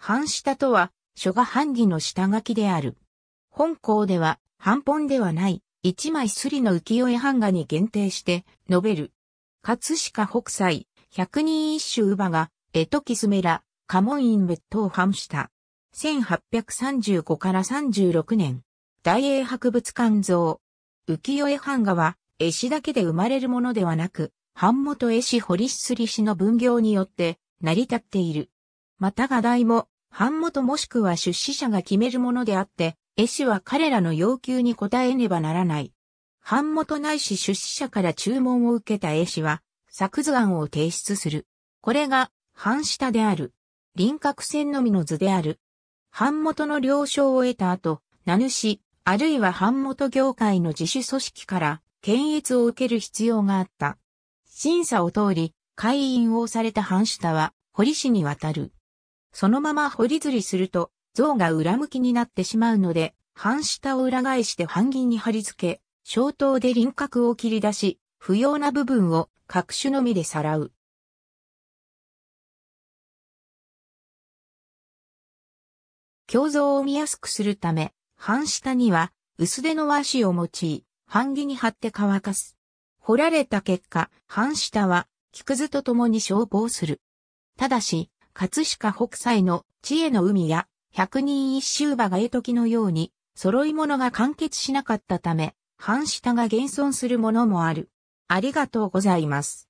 半下とは、書画版儀の下書きである。本校では、版本ではない、一枚すりの浮世絵版画に限定して、述べる。葛飾北斎、百人一首乳母が、絵ときすめら、家門院別当版した。1835から36年、大英博物館像。浮世絵版画は、絵師だけで生まれるものではなく、版元絵師堀すり師の分業によって、成り立っている。また画題も、版元もしくは出資者が決めるものであって、絵師は彼らの要求に応えねばならない。版元ないし出資者から注文を受けた絵師は、作図案を提出する。これが、版下である。輪郭線のみの図である。版元の了承を得た後、名主、あるいは版元業界の自主組織から、検閲を受ける必要があった。審査を通り、会員をされた版下は、堀市に渡る。そのまま掘り釣りすると、像が裏向きになってしまうので、半下を裏返して半銀に貼り付け、小刀で輪郭を切り出し、不要な部分を各種のみでさらう。胸像を見やすくするため、半下には薄手の和紙を用い、半儀に貼って乾かす。掘られた結果、半下は木くずと共に消防する。ただし、葛飾北斎の知恵の海や百人一周馬が絵時のように揃い物が完結しなかったため、半下が現存するものもある。ありがとうございます。